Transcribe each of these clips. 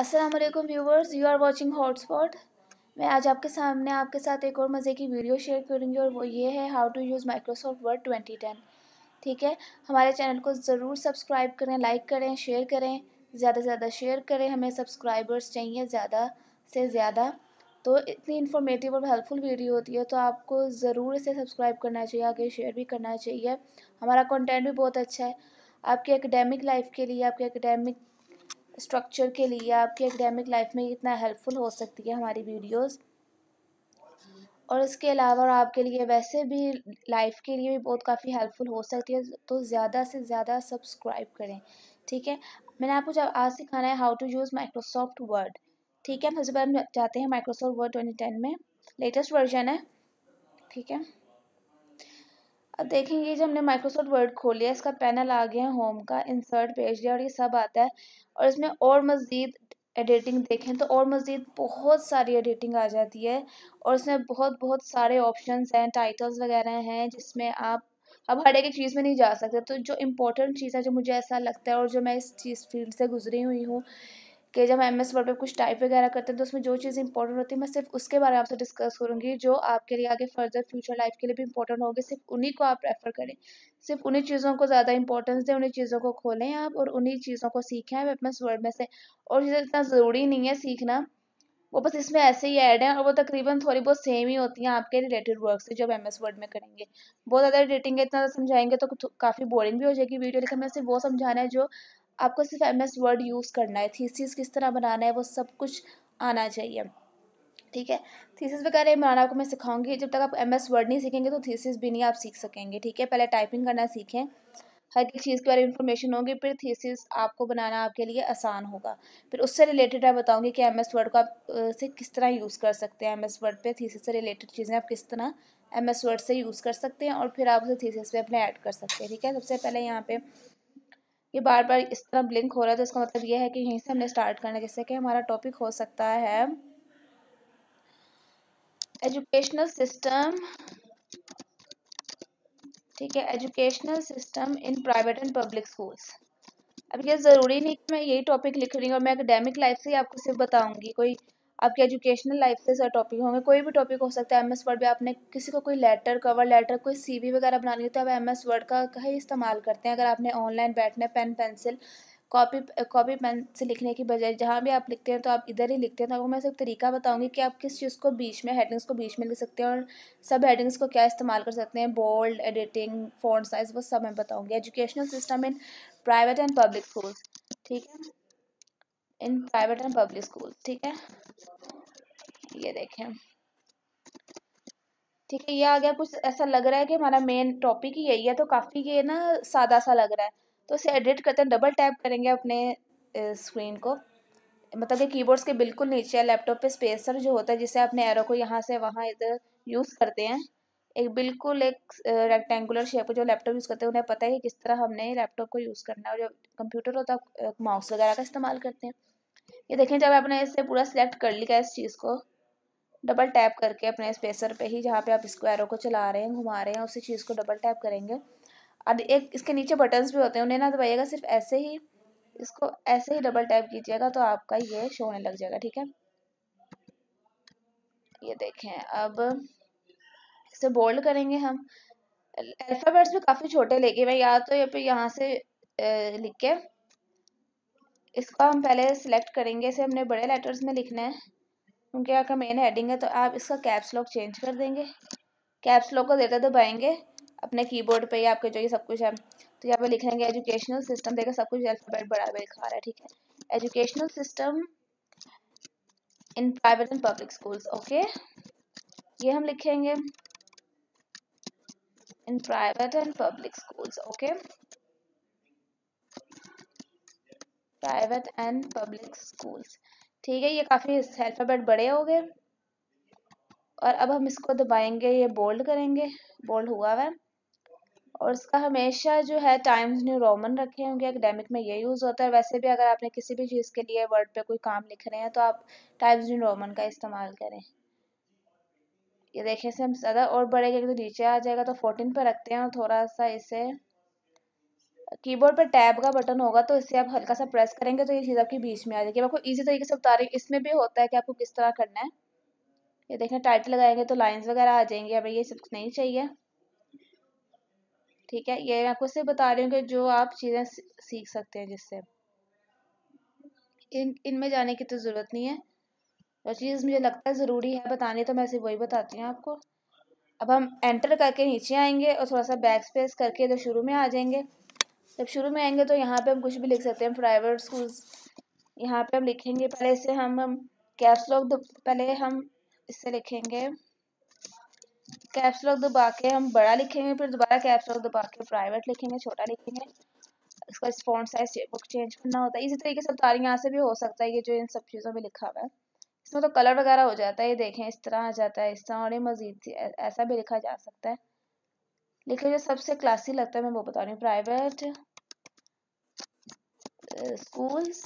अस्सलाम वालेकुम viewers you are watching hotspot मैं आज आपके सामने आपके साथ एक और मज़े की वीडियो शेयर करूंगी और वो ये है how to use Microsoft Word 2010 ठीक है हमारे चैनल को ज़रूर सब्सक्राइब करें लाइक करें शेयर करें ज़्यादा से ज़्यादा शेयर करें हमें सब्सक्राइबर्स चाहिए ज़्यादा से ज़्यादा तो इतनी इन्फॉर्मेटिव और हेल्पफुल वीडियो होती है तो आपको ज़रूर इसे सब्सक्राइब करना चाहिए आगे शेयर भी करना चाहिए हमारा कॉन्टेंट भी बहुत अच्छा है आपके एकेडमिक लाइफ के लिए आपके एकेडमिक स्ट्रक्चर के लिए आपकी एकेडमिक लाइफ में इतना हेल्पफुल हो सकती है हमारी वीडियोस और इसके अलावा आपके लिए वैसे भी लाइफ के लिए भी बहुत काफ़ी हेल्पफुल हो सकती है तो ज़्यादा से ज़्यादा सब्सक्राइब करें ठीक है मैंने आपको जब आज सिखाना है how to use Microsoft Word ठीक है सबसे पहले हम जाते हैं माइक्रोसॉफ्ट वर्ड ट्वेंटी टेन में लेटेस्ट वर्जन है ठीक है अब देखेंगे जो हमने माइक्रोसॉफ्ट वर्ड खोल लिया इसका पैनल आ गया है होम का इंसर्ट पेज लिया और ये सब आता है और इसमें और मज़ीद एडिटिंग देखें तो और मज़ीद बहुत सारी एडिटिंग आ जाती है और इसमें बहुत बहुत सारे ऑप्शंस हैं टाइटल्स वगैरह हैं जिसमें आप अब हर एक चीज़ में नहीं जा सकते तो जो इम्पोर्टेंट चीज़ है जो मुझे ऐसा लगता है और जो मैं इस चीज़ फील्ड से गुजरी हुई हूँ कि जब हम एम एस वर्ड पर कुछ टाइप वगैरह करते हैं तो उसमें जो चीज़ें इंपॉर्टेंट होती है मैं सिर्फ उसके बारे में आपसे डिस्कस करूँगी जो आपके लिए आगे फर्दर फ्यूचर लाइफ के लिए भी इंपॉर्टेंट होगी सिर्फ उन्हीं को आप रेफर करें सिर्फ उन्हीं चीज़ों को ज़्यादा इंपॉर्टेंस दें उन्हीं चीज़ों को खोलें आप और उन्हीं चीज़ों को सीखें आप एम एस वर्ड में से और चीज़ें इतना ज़रूरी नहीं है सीखना वो बस इसमें ऐसे ही ऐड हैं और वो तकरीबन थोड़ी बहुत सेम ही होती हैं आपके रिलेटेड वर्क से जब एम एस वर्ड में करेंगे बहुत ज़्यादा एडिटिंग है इतना समझाएंगे तो काफ़ी बोरिंग भी हो जाएगी वीडियो लेकिन मैं सिर्फ वो समझाना है जो आपको सिर्फ एम एस वर्ड यूज़ करना है थीसिस किस तरह बनाना है वो सब कुछ आना चाहिए ठीक है थीसिस वगैरह बनाना आपको मैं सिखाऊंगी जब तक आप एम एस वर्ड नहीं सीखेंगे तो थीसिस भी नहीं आप सीख सकेंगे ठीक है पहले टाइपिंग करना सीखें हर एक चीज़ के बारे में इन्फॉर्मेशन होगी फिर थीसिस आपको बनाना आपके लिए आसान होगा फिर उससे रिलेटेड मैं बताऊँगी कि एम एस वर्ड को आप से किस तरह यूज़ कर सकते हैं एम एस वर्ड पर थीसिस से रिलेटेड चीज़ें आप किस तरह एम एस वर्ड से यूज़ कर सकते हैं और फिर आप उसे थीसिस पर अपने ऐड कर सकते हैं ठीक है सबसे पहले यहाँ पर ये बार बार इस तरह ब्लिंक हो रहा था तो इसका मतलब ये है कि यहीं से हमने स्टार्ट करना जैसे कि हमारा टॉपिक हो सकता है एजुकेशनल सिस्टम ठीक है educational system in private and public schools अब ये ज़रूरी नहीं कि मैं यही टॉपिक लिख रही हूँ मैं एकेडमिक लाइफ से ही आपको सिर्फ बताऊंगी कोई आपकी एजुकेशनल लाइफ से सर टॉपिक होंगे कोई भी टॉपिक हो सकता है एम एस वर्ड में आपने किसी को कोई लेटर कवर लेटर कोई सी वी वगैरह बनानी हो तो आप एम एस वर्ड का, कहीं ही इस्तेमाल करते हैं अगर आपने ऑनलाइन बैठना है pen pencil copy copy pen से लिखने की बजाय जहाँ भी आप लिखते हैं तो आप इधर ही लिखते हैं तो आपको मैं सब तरीका बताऊँगी कि आप किस चीज़ को बीच में हेडिंग्स को बीच में लिख सकते हैं और सब हेडिंग्स को क्या इस्तेमाल कर सकते हैं बोल्ड एडिटिंग फ़ॉन्ट साइज़ वो सब मैं बताऊँगी educational system in private and public school ठीक है in private and public school ठीक है ये देखें ठीक है ये आ गया कुछ ऐसा लग रहा है कि हमारा मेन टॉपिक ही यही है तो काफ़ी ये ना सादा सा लग रहा है तो इसे एडिट करते हैं डबल टैप करेंगे अपने स्क्रीन को मतलब कि कीबोर्ड्स के बिल्कुल नीचे है लैपटॉप पे स्पेसर जो होता है जिसे अपने एरो को यहाँ से वहाँ इधर यूज़ करते हैं एक बिल्कुल एक रेक्टेंगुलर शेप जो लैपटॉप यूज़ करते हैं उन्हें पता है कि किस तरह हमने लैपटॉप को यूज़ करना है और जो कंप्यूटर होता है माउस वगैरह का इस्तेमाल करते हैं ये देखें जब आपने इसे पूरा सिलेक्ट कर लिया इस चीज़ को डबल टैप करके अपने स्पेसर पे ही जहाँ पे आप स्क्वायरों को चला रहे हैं घुमा रहे हैं उसी चीज़ को डबल टैप करेंगे अब एक इसके नीचे बटन्स भी होते हैं उन्हें ना दबाइएगा सिर्फ ऐसे ही इसको ऐसे ही डबल टैप कीजिएगा तो आपका ये शो होने लग जाएगा ठीक है ये देखें अब इसे बोल्ड करेंगे हम अल्फ़ाबेट्स भी काफ़ी छोटे लेके मैं या तो ये पे यहाँ से लिख के इसको हम पहले सिलेक्ट करेंगे इसे हमने बड़े लेटर्स में लिखना है क्योंकि आपका मेन हेडिंग है तो आप इसका कैप्स लॉक चेंज कर देंगे कैप्स लॉक को ज़्यादा दबाएंगे अपने कीबोर्ड पे ही आपके जो ये सब कुछ है तो यहाँ पे लिखेंगे लेंगे एजुकेशनल सिस्टम देखा सब कुछ अल्फ़ाबेट बड़ा बराबर लिखा रहा है ठीक है educational system in private and public schools okay ये हम लिखेंगे in private and public schools okay private and public schools ठीक है ये काफ़ी अल्फ़ाबेट बड़े हो गए और अब हम इसको दबाएंगे ये बोल्ड करेंगे बोल्ड हुआ है और इसका हमेशा जो है टाइम्स न्यू रोमन रखे होंगे एकेडमिक में ये यूज़ होता है वैसे भी अगर आपने किसी भी चीज़ के लिए वर्ड पे कोई काम लिख रहे हैं तो आप टाइम्स न्यू रोमन का इस्तेमाल करें ये देखें से हम ज़्यादा और बढ़ेगा तो नीचे आ जाएगा तो फोर्टीन पर रखते हैं और थोड़ा सा इसे कीबोर्ड पर टैब का बटन होगा तो इससे आप हल्का सा प्रेस करेंगे तो ये चीज़ आपके बीच में आ जाएगी आपको इजी तरीके से बता रही हूँ इसमें भी होता है कि आपको किस तरह करना है ये देखना टाइटल लगाएंगे तो लाइंस वगैरह आ जाएंगे अब ये सब नहीं चाहिए ठीक है ये मैं आपको सिर्फ बता रही हूँ कि जो आप चीज़ें सीख सकते हैं जिससे इन इनमें जाने की तो ज़रूरत नहीं है जो चीज़ मुझे लगता है ज़रूरी है बतानी तो मैं सिर्फ वही बताती हूँ आपको अब हम एंटर करके नीचे आएंगे और थोड़ा सा बैक स्पेस करके इधर शुरू में आ जाएंगे जब शुरू में आएंगे तो यहाँ पे हम कुछ भी लिख सकते हैं प्राइवेट स्कूल्स यहाँ पे हम लिखेंगे पहले इसे हम कैप्सलॉक लॉक पहले हम इससे लिखेंगे लॉक दबा के हम बड़ा लिखेंगे फिर दोबारा कैप्सलॉक दबा के प्राइवेट लिखेंगे छोटा लिखेंगे इसका फॉन्ट साइज बुक चेंज करना होता है इसी तरीके से तारी तो यहाँ से भी हो सकता है ये जो इन सब चीज़ों में लिखा हुआ है इसमें तो कलर वगैरह हो जाता है ये देखें इस तरह आ जाता है इस तरह और ये मज़ीद ऐसा भी लिखा जा सकता है लेकिन जो सबसे क्लासी लगता है मैं वो बता रही हूँ private schools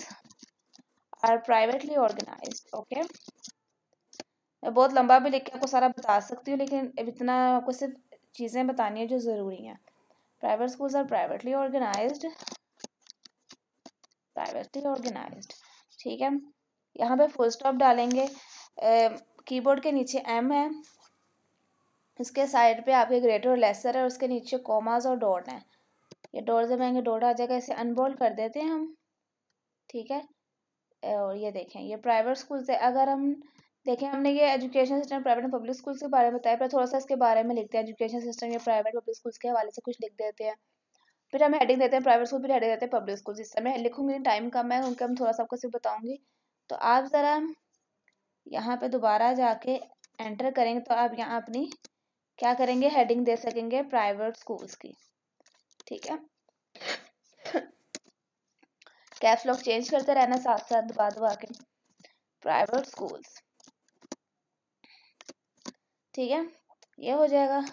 are privately organise okay मैं बहुत लंबा भी लिख के आपको सारा बता सकती हूँ लेकिन अब इतना आपको सिर्फ चीज़ें बतानी है जो ज़रूरी हैं private schools are privately organise privately organise ठीक है यहाँ पे फुल स्टॉप डालेंगे कीबोर्ड uh, के नीचे एम है इसके साइड पे आपके ग्रेटर और लेसर है उसके नीचे कॉमास और डॉट हैं ये डॉट जब आएंगे डॉट आ जाएगा इसे अनबोल्ड कर देते हैं हम ठीक है और ये देखें ये प्राइवेट स्कूल से अगर हम देखें हमने ये education system private public school के बारे में बताया पर थोड़ा सा इसके बारे में लिखते हैं एजुकेशन सिस्टम या प्राइवेट पब्लिक स्कूल के हवाले से कुछ लिख देते हैं फिर हम हेडिंग देते हैं प्राइवेट स्कूल फिर हेडिंग देते हैं पब्लिक स्कूल जिससे मैं लिखूंगी टाइम कम है उनके हम थोड़ा सा आपको सिर्फ बताऊंगी तो आप ज़रा यहाँ पे दोबारा जाके एंटर करेंगे तो आप यहाँ अपनी क्या करेंगे हेडिंग दे सकेंगे प्राइवेट स्कूल्स की ठीक है कैफ लॉक चेंज करते रहना साथ साथ दबा दबा के प्राइवेट स्कूल्स ठीक है ये हो जाएगा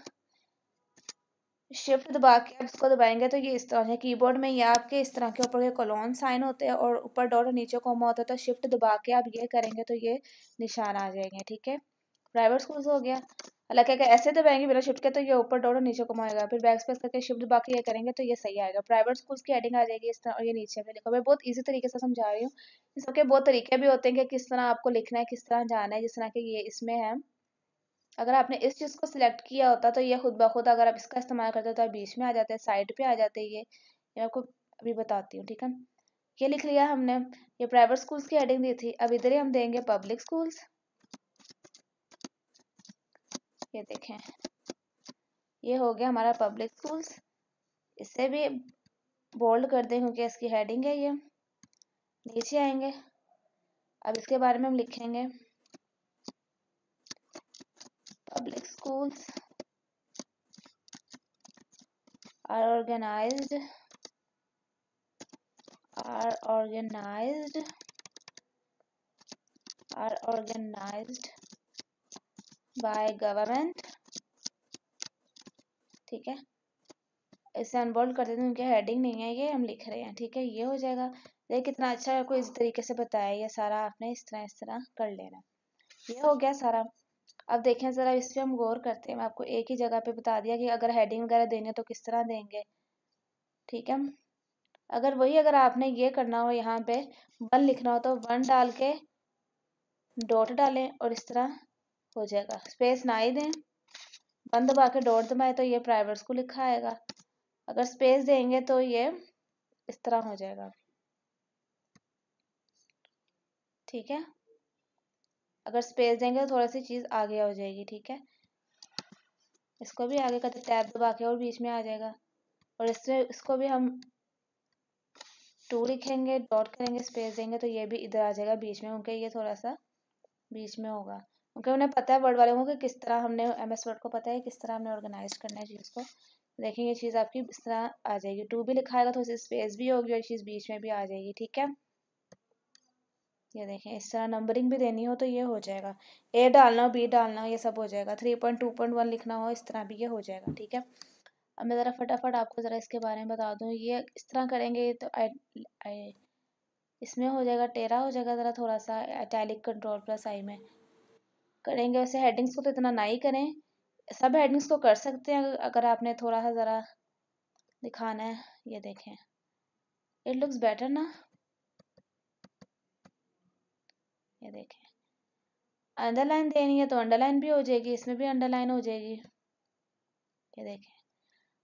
शिफ्ट दबा के आप इसको दबाएंगे तो ये इस तरह से कीबोर्ड में ये आपके इस तरह के ऊपर के कॉलोन साइन होते हैं और ऊपर डॉट और नीचे कोमा होता है तो शिफ्ट दबा के आप ये करेंगे तो ये निशान आ जाएंगे ठीक है प्राइवेट स्कूल्स हो गया हालांकि अगर ऐसे दबाएंगे तो बिना शिफ्ट के तो ये ऊपर डॉट और नीचे को मारेगा फिर बैक स्पेस करके शिफ्ट बाकी ये करेंगे तो ये सही आएगा प्राइवेट स्कूल्स की हेडिंग आ जाएगी इस तरह और ये नीचे में लिखो मैं बहुत ईजी तरीके से समझा रही हूँ सबके बहुत तरीके भी होते हैं कि किस तरह आपको लिखना है किस तरह जाना है जिस तरह के ये इसमें है अगर आपने इस चीज़ को सिलेक्ट किया होता तो ये खुद ब खुद अगर आप इसका इस्तेमाल करते हो तो आप बीच में आ जाते हैं साइड पे आ जाते हैं ये मैं आपको अभी बताती हूँ ठीक है ये लिख लिया हमने ये प्राइवेट स्कूल्स की हेडिंग दी थी अब इधर ही हम देंगे पब्लिक स्कूल्स ये देखें ये हो गया हमारा पब्लिक स्कूल्स इससे भी बोल्ड कर दें क्योंकि इसकी हेडिंग है ये नीचे आएंगे अब इसके बारे में हम लिखेंगे public schools are organised are organised are organised by government ठीक है इसे अनबोल्ड कर देते हैं उनके हेडिंग नहीं है ये हम लिख रहे हैं ठीक है ये हो जाएगा देखिए कितना अच्छा कोई इस तरीके से बताया ये सारा आपने इस तरह इस तरह कर लेना ये हो गया सारा अब देखें ज़रा इस पर हम गौर करते हैं मैं आपको एक ही जगह पे बता दिया कि अगर हेडिंग वगैरह देनी है तो किस तरह देंगे ठीक है अगर वही अगर आपने ये करना हो यहाँ पे वन लिखना हो तो वन डाल के डॉट डालें और इस तरह हो जाएगा स्पेस ना ही दें बंद दबा के डॉट दबाए तो ये प्राइवेट स्कूल लिखा आएगा अगर स्पेस देंगे तो ये इस तरह हो जाएगा ठीक है अगर स्पेस देंगे तो थोड़ी सी चीज़ आगे हो जाएगी ठीक है इसको भी आगे करते टैब दबा के और बीच में आ जाएगा और इसमें इसको भी हम टू लिखेंगे डॉट करेंगे स्पेस देंगे तो ये भी इधर आ जाएगा बीच में क्योंकि ये थोड़ा सा बीच में होगा क्योंकि उन्हें पता है वर्ड वालों को कि किस तरह हमने एम एस वर्ड को पता है किस तरह हमने ऑर्गेनाइज करना है चीज़ को देखें ये चीज़ आपकी इस तरह आ जाएगी टू भी लिखाएगा तो उसे स्पेस भी होगी और चीज़ बीच में भी आ जाएगी ठीक है ये देखें इस तरह नंबरिंग भी देनी हो तो ये हो जाएगा ए डालना हो बी डालना हो ये सब हो जाएगा three point two point one लिखना हो इस तरह भी ये हो जाएगा ठीक है अब मैं ज़रा फटाफट आपको ज़रा इसके बारे में बता दूँ ये इस तरह करेंगे तो आई, आई, इसमें हो जाएगा टेरा हो जाएगा ज़रा थोड़ा सा अटैलिक कंट्रोल प्लस आई में करेंगे वैसे हेडिंग्स को तो इतना ना ही करें सब हेडिंग्स को तो कर सकते हैं अगर आपने थोड़ा सा ज़रा दिखाना है ये देखें इट लुक्स बेटर ना ये देखें अंडरलाइन देनी है तो अंडरलाइन भी हो जाएगी इसमें भी अंडरलाइन हो जाएगी ये देखें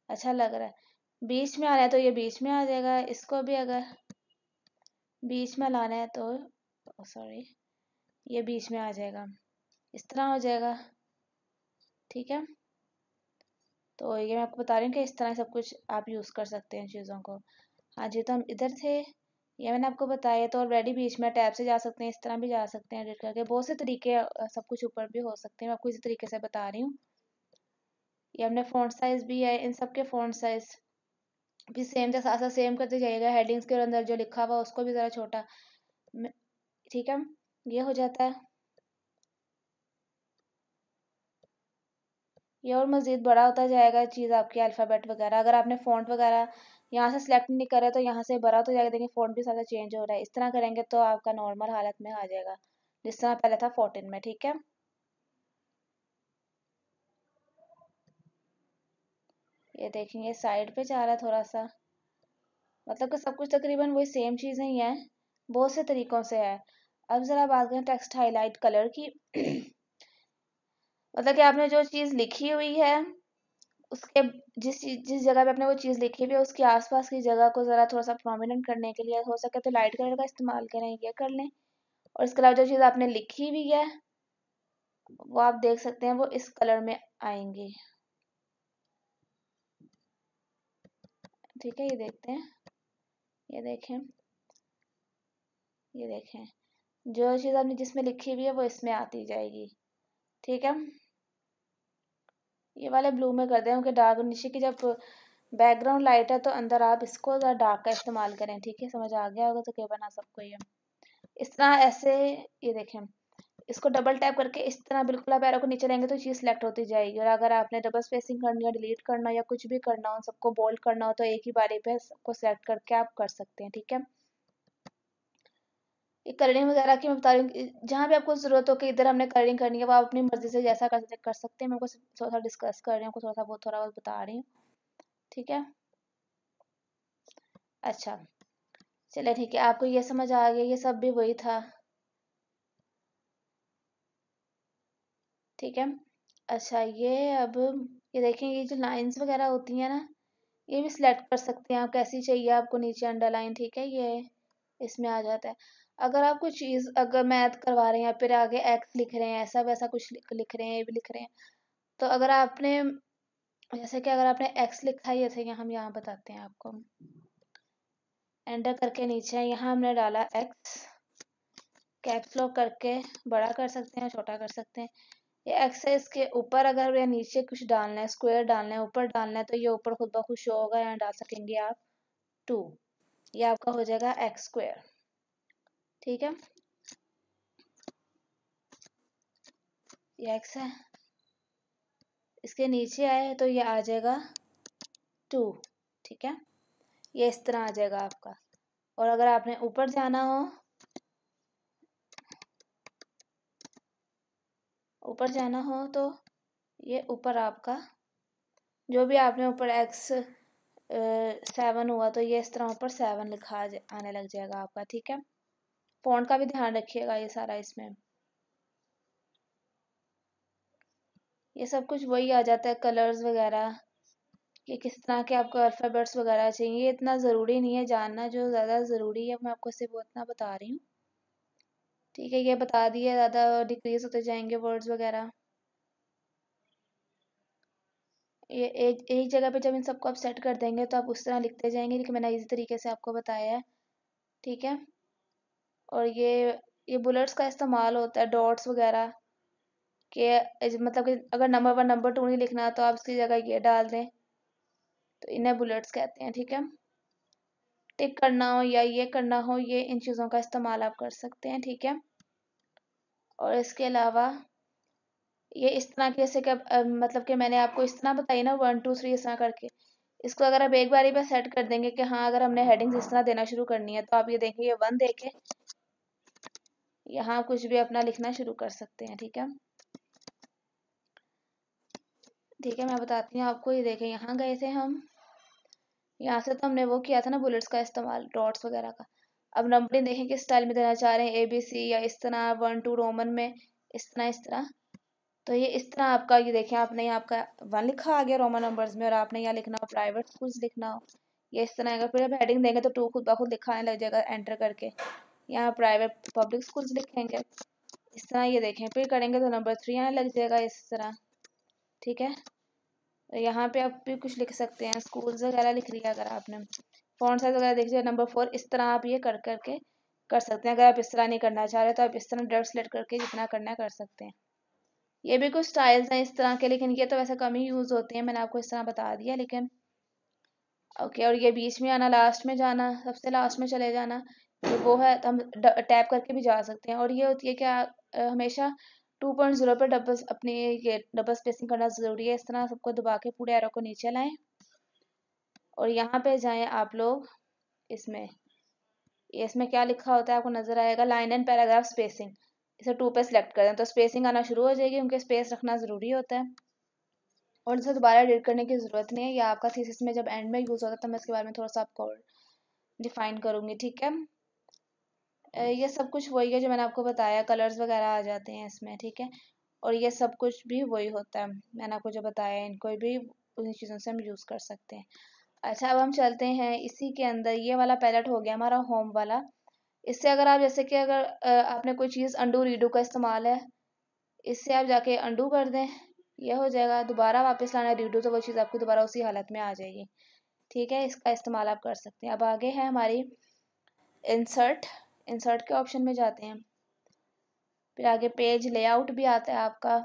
अच्छा लग रहा है बीच में आ रहा है तो ये बीच में आ जाएगा इसको भी अगर बीच में लाना है तो सॉरी ये बीच में आ जाएगा इस तरह हो जाएगा ठीक है तो ये मैं आपको बता रही हूँ कि इस तरह सब कुछ आप यूज़ कर सकते हैं चीज़ों को हाँ जी तो हम इधर थे ये मैंने आपको बताया तो ऑलरेडी बीच में टैब से जा सकते हैं इस तरह भी जा सकते हैं एडिट करके बहुत से तरीके सब कुछ ऊपर भी हो सकते हैं मैं आपको इसी तरीके से बता रही हूँ ये हमने फ़ॉन्ट साइज़ भी है इन सब के फ़ॉन्ट साइज़ भी सेम जैसा साथ सेम करते जाइएगा हेडिंग्स के अंदर जो लिखा हुआ उसको भी ज़रा छोटा ठीक है ये हो जाता है ये और मज़ीद बड़ा होता जाएगा चीज़ आपकी अल्फ़ाबेट वगैरह अगर आपने फ़ॉन्ट वगैरह यहाँ से सिलेक्ट नहीं करा तो यहाँ से बड़ा तो जाएगा देखिए फ़ॉन्ट भी सारा चेंज हो रहा है इस तरह करेंगे तो आपका नॉर्मल हालत में आ जाएगा जिस तरह पहले था फोर्टीन में ठीक है ये देखेंगे साइड पे जा रहा है थोड़ा सा मतलब कि सब कुछ तकरीबन वही सेम चीज़ें ही हैं बहुत से तरीक़ों से है अब ज़रा बात करें टेक्स्ट हाईलाइट कलर की मतलब कि आपने जो चीज़ लिखी हुई है उसके जिस जिस जगह पे आपने वो चीज़ लिखी हुई है उसके आसपास की जगह को ज़रा थोड़ा सा प्रोमिनेंट करने के लिए हो सके तो लाइट कलर का इस्तेमाल करें यह कर लें और इसके अलावा जो चीज़ आपने लिखी भी है वो आप देख सकते हैं वो इस कलर में आएंगी ठीक है ये देखते हैं ये देखें ये देखें जो चीज़ आपने जिसमें लिखी हुई है वो इसमें आती जाएगी ठीक है ये वाले ब्लू में कर दें क्योंकि डार्क नीचे की जब बैकग्राउंड लाइट है तो अंदर आप इसको डार्क का इस्तेमाल करें ठीक है समझ आ गया होगा तो क्या बना सबको ये इस तरह ऐसे ये देखें इसको डबल टैप करके इस तरह बिल्कुल आप एरो को नीचे लेंगे तो चीज़ सेलेक्ट होती जाएगी और अगर आपने डबल स्पेसिंग करनी है डिलीट करना हो या कुछ भी करना हो सबको बोल्ड करना हो तो एक ही बारी पे सबको सेलेक्ट करके आप कर सकते हैं ठीक है कलरिंग वगैरह की मैं बता रही हूँ जहाँ भी आपको ज़रूरत हो कि इधर हमने कलरिंग करनी है वो आप अपनी मर्ज़ी से जैसा कर कर सकते हैं मैं आपको थोड़ा सा डिस्कस कर रही हूँ थोड़ा सा बहुत थोड़ा बहुत बता रही हूँ ठीक है अच्छा चले ठीक है आपको ये समझ आ गया ये सब भी वही था ठीक है अच्छा ये अब ये देखें ये जो लाइंस वगैरह होती हैं ना ये भी सिलेक्ट कर सकते हैं आप कैसी चाहिए आपको नीचे अंडरलाइन ठीक है ये इसमें आ जाता है अगर आप कोई चीज़ अगर मैथ करवा रहे हैं या फिर आगे एक्स लिख रहे हैं ऐसा वैसा कुछ लिख लिख रहे हैं ये भी लिख रहे हैं तो अगर आपने जैसे कि अगर आपने एक्स लिखा है जैसे तो हम यहाँ बताते हैं आपको एंटर करके नीचे यहाँ हमने डाला एक्स कैप्स लॉक करके बड़ा कर सकते हैं छोटा कर सकते हैं ये एक्स है इसके ऊपर अगर या नीचे कुछ डालना है स्क्वायर डालना है ऊपर डालना है तो ये ऊपर खुद ब खुद शो होगा यहाँ डाल सकेंगे आप टू ये आपका हो जाएगा एक्स स्क्वायर ठीक है ये एक्स है इसके नीचे आए तो ये आ जाएगा टू ठीक है ये इस तरह आ जाएगा आपका और अगर आपने ऊपर जाना हो ऊपर जाना हो तो ये ऊपर आपका जो भी आपने ऊपर एक्स सेवन हुआ तो ये इस तरह ऊपर सेवन लिखा आने लग जाएगा आपका ठीक है फॉन्ट का भी ध्यान रखिएगा ये सारा इसमें ये सब कुछ वही आ जाता है कलर्स वगैरह कि किस तरह के आपको अल्फ़ाबेट्स वगैरह चाहिए ये इतना ज़रूरी नहीं है जानना जो ज़्यादा ज़रूरी है मैं आपको सिर्फ वो इतना बता रही हूँ ठीक है ये बता दिए ज़्यादा डिक्रीज होते जाएंगे वर्ड्स वगैरह ये एक एक जगह पे जब इन सबको आप सेट कर देंगे तो आप उस तरह लिखते जाएंगे लेकिन मैंने इसी तरीके से आपको बताया है ठीक है और ये ये बुलेट्स का इस्तेमाल होता है डॉट्स वगैरह के मतलब कि अगर नंबर वन नंबर टू नहीं लिखना तो आप इसकी जगह ये डाल दें तो इन्हें बुलेट्स कहते हैं ठीक है टिक करना हो या ये करना हो ये इन चीज़ों का इस्तेमाल आप कर सकते हैं ठीक है और इसके अलावा ये इस तरह के जैसे कि मतलब कि मैंने आपको इस तरह बताई ना वन टू थ्री इस तरह करके इसको अगर आप एक बार पे सेट कर देंगे कि हाँ अगर हमने हेडिंग्स इस तरह देना शुरू करनी है तो आप ये ये वन देखें यहाँ कुछ भी अपना लिखना शुरू कर सकते हैं ठीक है ठीक है मैं बताती हूँ आपको ये देखें यहाँ गए थे हम यहाँ से तो हमने वो किया था ना बुलेट्स का इस्तेमाल डॉट्स वगैरह का अब नंबरिंग देखें किस स्टाइल में देना चाह रहे हैं ए बी सी या इस तरह वन टू रोमन में इस तरह इस तरह तो ये इस तरह आपका ये देखें आपने यहाँ आपका वन लिखा आ गया रोमन नंबर्स में और आपने यहाँ लिखना हो प्राइवेट स्कूल्स लिखना हो ये इस तरह अगर फिर आप हेडिंग देंगे तो टू खुद बखुद लिखाने लिखा लग जाएगा एंटर करके यहाँ प्राइवेट पब्लिक स्कूल्स लिखेंगे इस तरह ये देखें फिर करेंगे तो नंबर थ्री यहाँ लग जाएगा इस तरह ठीक है यहाँ पे आप भी कुछ लिख सकते हैं स्कूल्स वगैरह लिख लिया अगर आपने फोन साइज वगैरह देख लिया नंबर फोर इस तरह आप ये कर करके कर सकते हैं अगर आप इस तरह नहीं करना चाह रहे तो आप इस तरह डर सेलेक्ट करके जितना करना कर सकते हैं ये भी कुछ स्टाइल्स हैं इस तरह के लेकिन ये तो वैसे कम ही यूज़ होते हैं मैंने आपको इस तरह बता दिया लेकिन ओके और ये बीच में आना लास्ट में जाना सबसे लास्ट में चले जाना तो वो है तो हम टैप करके भी जा सकते हैं और ये होती है कि हमेशा टू पॉइंट जीरो पर डबल अपनी ये डबल स्पेसिंग करना ज़रूरी है इस तरह सबको दबा के पूरे एरो को नीचे लाएं और यहाँ पे जाएं आप लोग इसमें इसमें क्या लिखा होता है आपको नज़र आएगा लाइन एंड पैराग्राफ स्पेसिंग इसे टू पे सिलेक्ट कर दें तो स्पेसिंग आना शुरू हो जाएगी उनके स्पेस रखना ज़रूरी होता है और इसे दोबारा एडिट करने की ज़रूरत नहीं है या आपका थीसिस में जब एंड में यूज़ होता है तो मैं इसके बारे में थोड़ा सा आपको डिफाइन करूँगी ठीक है ये सब कुछ वही है जो मैंने आपको बताया कलर्स वगैरह आ जाते हैं इसमें ठीक है और ये सब कुछ भी वही होता है मैंने आपको जो बताया इनको भी उन चीज़ों से हम यूज़ कर सकते हैं अच्छा अब हम चलते हैं इसी के अंदर ये वाला पैलेट हो गया हमारा होम वाला इससे अगर आप जैसे कि अगर आपने कोई चीज़ अंडू रीडू का इस्तेमाल है इससे आप जाके अंडू कर दें यह हो जाएगा दोबारा वापस लाना है रीडू तो वो चीज़ आपकी दोबारा उसी हालत में आ जाएगी ठीक है इसका इस्तेमाल आप कर सकते हैं अब आगे है हमारी इंसर्ट इंसर्ट के ऑप्शन में जाते हैं फिर आगे पेज लेआउट भी आता है आपका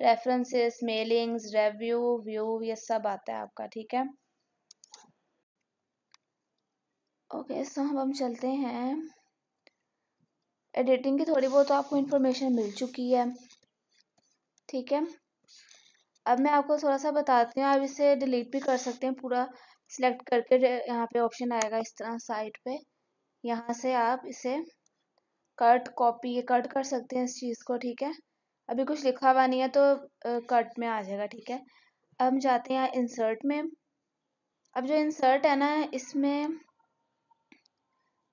रेफरेंसेस मेलिंग्स रिव्यू व्यू ये सब आता है आपका ठीक है ओके सो अब हम चलते हैं एडिटिंग की थोड़ी बहुत तो आपको इन्फॉर्मेशन मिल चुकी है ठीक है अब मैं आपको थोड़ा सा बताती हूँ आप इसे डिलीट भी कर सकते हैं पूरा सिलेक्ट करके यहाँ पे ऑप्शन आएगा इस तरह साइट पे यहाँ से आप इसे कट कॉपी कट कर सकते हैं इस चीज़ को ठीक है अभी कुछ लिखा हुआ नहीं है तो कट में आ जाएगा ठीक है अब हम जाते हैं इंसर्ट में अब जो इंसर्ट है ना इसमें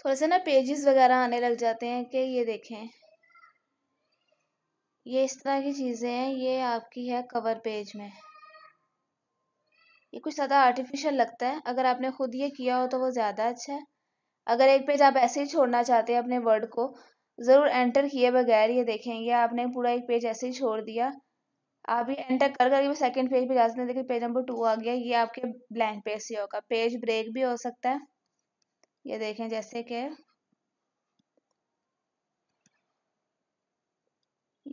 थोड़े से ना पेजेस वगैरह आने लग जाते हैं कि ये देखें ये इस तरह की चीज़ें हैं ये आपकी है कवर पेज में ये कुछ ज़्यादा आर्टिफिशियल लगता है अगर आपने ख़ुद ये किया हो तो वो ज़्यादा अच्छा है अगर एक पेज आप ऐसे ही छोड़ना चाहते हैं अपने वर्ड को ज़रूर एंटर किए बगैर ये देखेंगे आपने पूरा एक पेज ऐसे ही छोड़ दिया आप ये एंटर कर करके सेकेंड पेज पे जा सकते हैं देखिए पेज नंबर टू आ गया ये आपके ब्लैंक पेज से होगा पेज ब्रेक भी हो सकता है ये देखें जैसे कि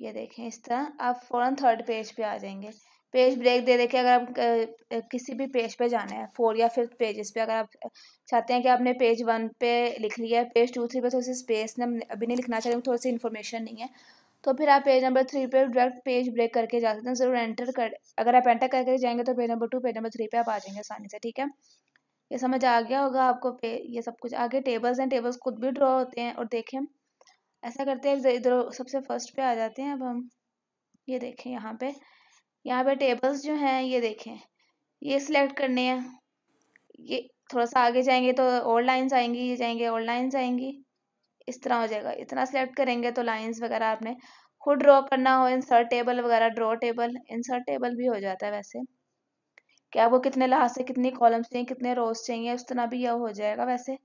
ये देखें इस तरह आप फौरन थर्ड पेज पे आ जाएंगे पेज ब्रेक दे देखे अगर हम किसी भी पेज पे जाना है फोर या फिफ्थ पेजेस पे अगर आप चाहते हैं कि आपने पेज वन पे लिख लिया है पेज टू थ्री पे थोड़ी सी स्पेस ने अभी नहीं लिखना चाहते थोड़ी सी इन्फॉर्मेशन नहीं है तो फिर आप पेज नंबर थ्री पे डायरेक्ट पेज ब्रेक करके जा सकते हैं ज़रूर एंटर कर अगर आप एंटर करके जाएंगे तो page number two page number three पे आप आ जाएंगे आसानी से ठीक है ये समझ आ गया होगा आपको पे ये सब कुछ आगे टेबल्स हैं टेबल्स खुद भी ड्रॉ होते हैं और देखें ऐसा करते हैं इधर सबसे फर्स्ट पे आ जाते हैं अब हम ये देखें यहाँ पे यहाँ पे टेबल्स जो हैं ये देखें ये सिलेक्ट करने हैं ये थोड़ा सा आगे जाएंगे तो और लाइन्स आएंगी ये जाएंगे और लाइन्स आएंगी इस तरह हो जाएगा इतना सिलेक्ट करेंगे तो लाइन्स वगैरह आपने खुद ड्रॉ करना हो इंसर्ट टेबल वगैरह ड्रॉ टेबल इंसर्ट टेबल भी हो जाता है वैसे कि आपको कितने लिहाज से कितनी कॉलम्स चाहिए कितने रोज चाहिए उस तरह भी यह हो जाएगा वैसे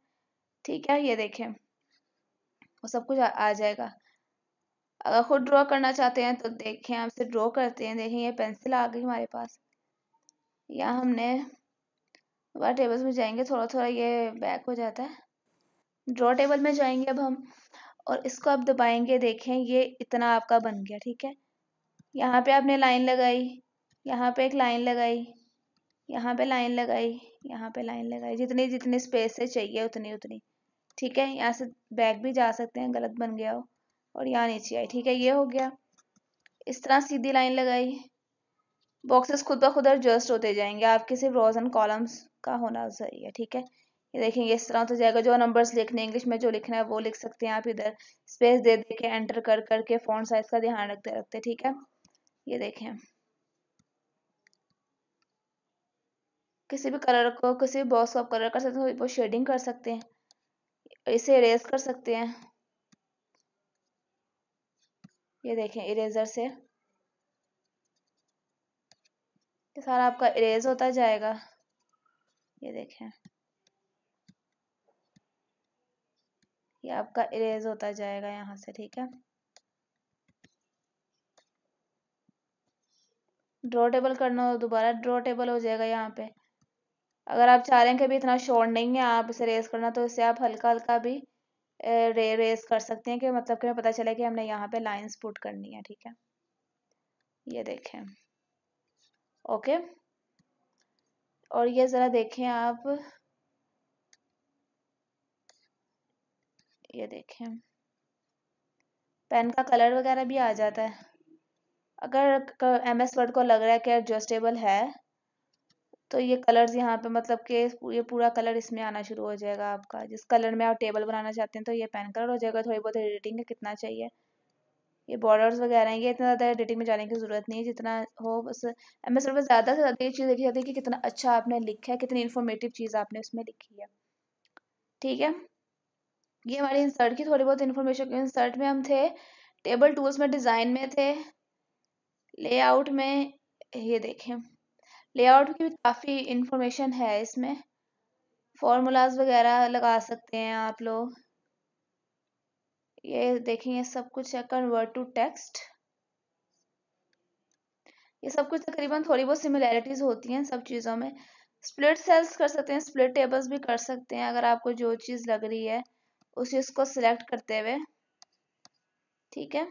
ठीक है ये देखें वो सब कुछ आ, आ जाएगा अगर खुद ड्रॉ करना चाहते हैं तो देखें आप इसे ड्रॉ करते हैं देखें ये पेंसिल आ गई हमारे पास या हमने वह टेबल्स में जाएंगे थोड़ा थोड़ा ये बैक हो जाता है ड्रॉ टेबल में जाएंगे अब हम और इसको आप दबाएंगे देखें ये इतना आपका बन गया ठीक है यहाँ पे आपने लाइन लगाई यहाँ पे एक लाइन लगाई यहाँ पे लाइन लगाई यहाँ पे लाइन लगाई जितनी जितनी स्पेस से चाहिए उतनी उतनी ठीक है यहाँ से बैक भी जा सकते हैं गलत बन गया हो और यहाँ नीचे आई ठीक है ये हो गया इस तरह सीधी लाइन लगाई बॉक्सेस खुद ब खुद एडजस्ट होते जाएंगे आपके सिर्फ रोज एंड कॉलम्स का होना चाहिए ठीक है ये देखेंगे इस तरह होता जाएगा जो नंबर्स लिखने इंग्लिश में जो लिखना है वो लिख सकते हैं आप इधर स्पेस दे दे के एंटर कर करके फोन साइज का ध्यान रखते रखते ठीक है ये देखें किसी भी कलर को किसी भी बॉक्स को आप कलर कर सकते हैं वो शेडिंग कर सकते हैं इसे इरेज कर सकते हैं ये देखें इरेजर से ये सारा आपका इरेज होता जाएगा ये देखें ये आपका इरेज होता जाएगा यहाँ से ठीक है ड्रॉ टेबल करना हो दोबारा ड्रॉ टेबल हो जाएगा यहाँ पे अगर आप चाह रहे हैं कि भी इतना शॉर्ट नहीं है आप इसे रेस करना तो इसे आप हल्का हल्का भी रे रेस कर सकते हैं कि मतलब कि हमें पता चले कि हमने यहाँ पे लाइंस पुट करनी है ठीक है ये देखें ओके और ये ज़रा देखें आप ये देखें पेन का कलर वगैरह भी आ जाता है अगर एम एस वर्ड को लग रहा है कि एडजस्टेबल है तो ये कलर्स यहाँ पे मतलब कि ये पूरा कलर इसमें आना शुरू हो जाएगा आपका जिस कलर में आप टेबल बनाना चाहते हैं तो ये पेन कलर हो जाएगा थोड़ी बहुत एडिटिंग है कितना चाहिए ये बॉर्डर्स वगैरह हैं ये इतना ज़्यादा एडिटिंग में जाने की ज़रूरत नहीं है जितना हो बस एम एस में ज़्यादा से ज़्यादा ये चीज़ देखी जाती है कि कितना अच्छा आपने लिखा है कितनी इन्फॉर्मेटिव चीज़ आपने उसमें लिखी है ठीक है ये हमारी इंसर्ट की थोड़ी बहुत इन्फॉर्मेशन इंसर्ट में हम थे टेबल टूल्स में डिज़ाइन में थे लेआउट में ये देखें लेआउट की भी काफ़ी इंफॉर्मेशन है इसमें फॉर्मूलाज वगैरह लगा सकते हैं आप लोग ये देखेंगे सब कुछ है कन्वर्ट टू टेक्स्ट ये सब कुछ तकरीबन थोड़ी बहुत सिमिलैरिटीज होती हैं सब चीज़ों में स्प्लिट सेल्स कर सकते हैं स्प्लिट टेबल्स भी कर सकते हैं अगर आपको जो चीज़ लग रही है उस चीज़ को सिलेक्ट करते हुए ठीक है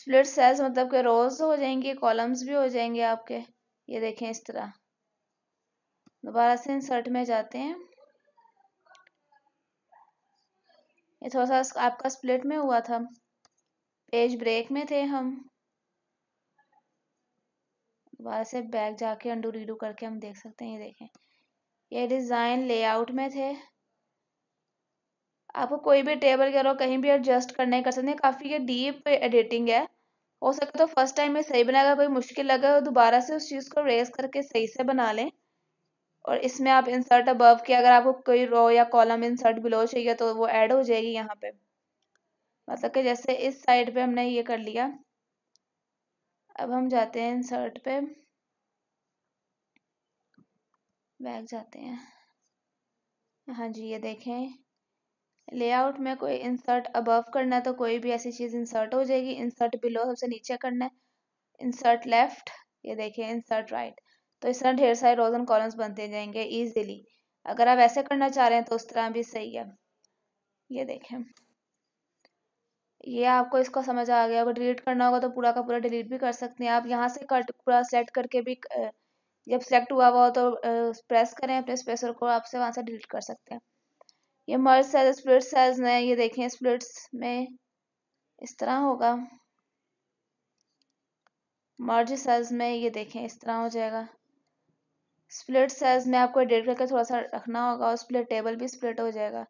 स्प्लिट सेल्स मतलब के रोज हो जाएंगे कॉलम्स भी हो जाएंगे आपके ये देखें इस तरह दोबारा से इंसर्ट में जाते हैं ये थोड़ा सा आपका स्प्लिट में हुआ था पेज ब्रेक में थे हम दोबारा से बैक जाके अंडू रीडू करके हम देख सकते हैं ये देखें ये डिज़ाइन लेआउट में थे आपको कोई भी टेबल के कहीं भी एडजस्ट करने कर सकते हैं काफ़ी ये डीप एडिटिंग है हो सके तो फर्स्ट टाइम में सही बनाएगा कोई मुश्किल लगे तो दोबारा से उस चीज़ को रेस करके सही से बना लें और इसमें आप इंसर्ट अबव की अगर आपको कोई रो या कॉलम इंसर्ट बिलो चाहिए तो वो ऐड हो जाएगी यहाँ पे मतलब कि जैसे इस साइड पे हमने ये कर लिया अब हम जाते हैं इंसर्ट पे बैग जाते हैं हाँ जी ये देखें लेआउट में कोई इंसर्ट अबव करना है तो कोई भी ऐसी चीज़ इंसर्ट हो जाएगी इंसर्ट बिलो सबसे नीचे करना है इंसर्ट लेफ्ट ये देखिए इंसर्ट राइट तो इस तरह ढेर सारे रोज एंड कॉलम्स बनते जाएंगे ईजिली अगर आप ऐसे करना चाह रहे हैं तो उस तरह भी सही है ये देखें ये आपको इसको समझ आ गया अगर डिलीट करना होगा तो पूरा का पूरा डिलीट भी कर सकते हैं आप यहाँ से कट पूरा सेलेक्ट करके भी जब सेलेक्ट हुआ हुआ हो तो प्रेस करें अपने स्पेसर को आपसे वहाँ से डिलीट कर सकते हैं ये मर्ज सेल स्प्लिट सेल्स में ये देखें स्प्लिट्स में इस तरह होगा मर्ज सेल्स में ये देखें इस तरह हो जाएगा स्प्लिट सेल्स में आपको एडिट करके थोड़ा सा रखना होगा और स्प्लिट टेबल भी स्प्लिट हो जाएगा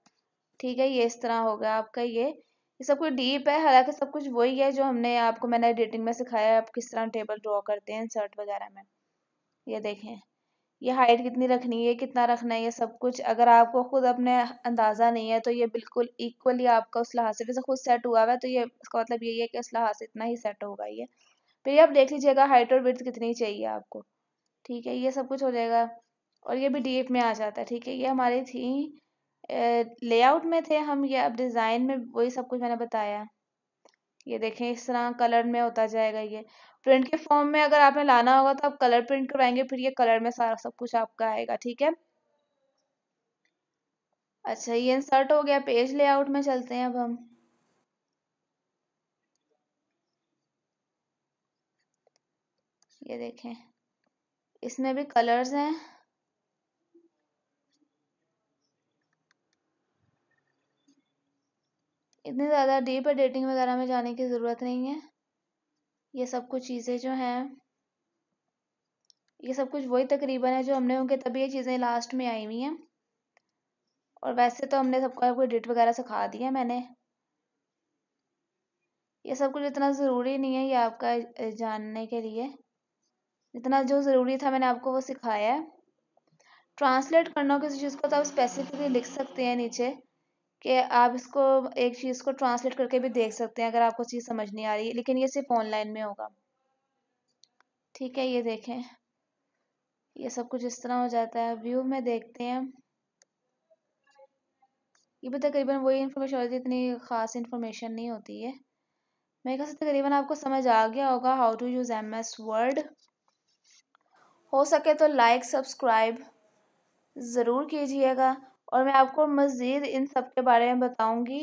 ठीक है ये इस तरह होगा आपका ये ये सब कुछ डीप है हालांकि सब कुछ वही है जो हमने आपको मैंने एडिटिंग में सिखाया है आप किस तरह टेबल ड्रॉ करते हैं इंसर्ट वगैरह में ये देखें ये हाइट कितनी रखनी है कितना रखना है ये सब कुछ अगर आपको खुद अपने अंदाज़ा नहीं है तो ये बिल्कुल इक्वली आपका उस लिहाज से वैसे खुद सेट हुआ हुआ है तो ये इसका मतलब यही है कि उस लिहाज से इतना ही सेट होगा ये फिर ये आप देख लीजिएगा हाइट और विथ कितनी चाहिए आपको ठीक है ये सब कुछ हो जाएगा और ये भी डी में आ जाता है ठीक है ये हमारी थी लेआउट में थे हम ये अब डिज़ाइन में वही सब कुछ मैंने बताया ये देखें इस तरह कलर में होता जाएगा ये प्रिंट के फॉर्म में अगर आपने लाना होगा तो आप कलर प्रिंट करवाएंगे फिर ये कलर में सारा सब कुछ आपका आएगा ठीक है अच्छा ये इंसर्ट हो गया पेज लेआउट में चलते हैं अब हम ये देखें इसमें भी कलर्स हैं इतने ज़्यादा डीप एडिटिंग डेटिंग वगैरह में जाने की ज़रूरत नहीं है ये सब कुछ चीज़ें जो हैं ये सब कुछ वही तकरीबन है जो हमने उनके तभी ये चीज़ें लास्ट में आई हुई हैं और वैसे तो हमने सबको आपको एडिट वगैरह सिखा दिया मैंने ये सब कुछ इतना ज़रूरी नहीं है ये आपका जानने के लिए इतना जो ज़रूरी था मैंने आपको वो सिखाया है ट्रांसलेट करना किसी चीज़ को तो आप स्पेसिफिकली लिख सकते हैं नीचे कि आप इसको एक चीज़ को ट्रांसलेट करके भी देख सकते हैं अगर आपको चीज़ समझ नहीं आ रही लेकिन ये सिर्फ ऑनलाइन में होगा ठीक है ये देखें ये सब कुछ इस तरह हो जाता है व्यू में देखते हैं ये भी तकरीबन वही इन्फॉर्मेशन होती है इतनी ख़ास इन्फॉर्मेशन नहीं होती है मेरे ख्याल से तकरीबन आपको समझ आ गया होगा how to use M S Word हो सके तो लाइक सब्सक्राइब ज़रूर कीजिएगा और मैं आपको मज़ीद इन सब के बारे में बताऊँगी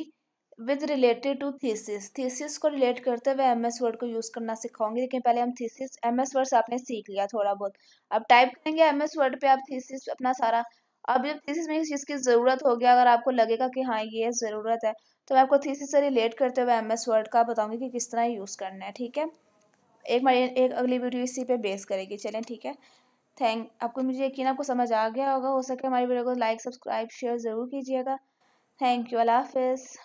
with related to thesis thesis को रिलेट करते हुए एम एस वर्ड को यूज़ करना सिखाऊंगी लेकिन पहले हम थीसिस एम एस वर्ड से आपने सीख लिया थोड़ा बहुत अब टाइप करेंगे एम एस वर्ड पे आप थीसिस अपना सारा अब जब थीसिस में इस चीज़ की ज़रूरत होगी अगर आपको लगेगा कि हाँ ये ज़रूरत है तो मैं आपको थीसिस से रिलेट करते हुए एम एस वर्ड का बताऊँगी कि किस तरह यूज़ करना है ठीक है एक एक अगली वीडियो इसी पे बेस करेगी चलें ठीक है थैंक आपको मुझे यकीन आपको समझ आ गया होगा हो सके हमारी वीडियो को लाइक सब्सक्राइब शेयर ज़रूर कीजिएगा थैंक यू अल्लाह हाफिज़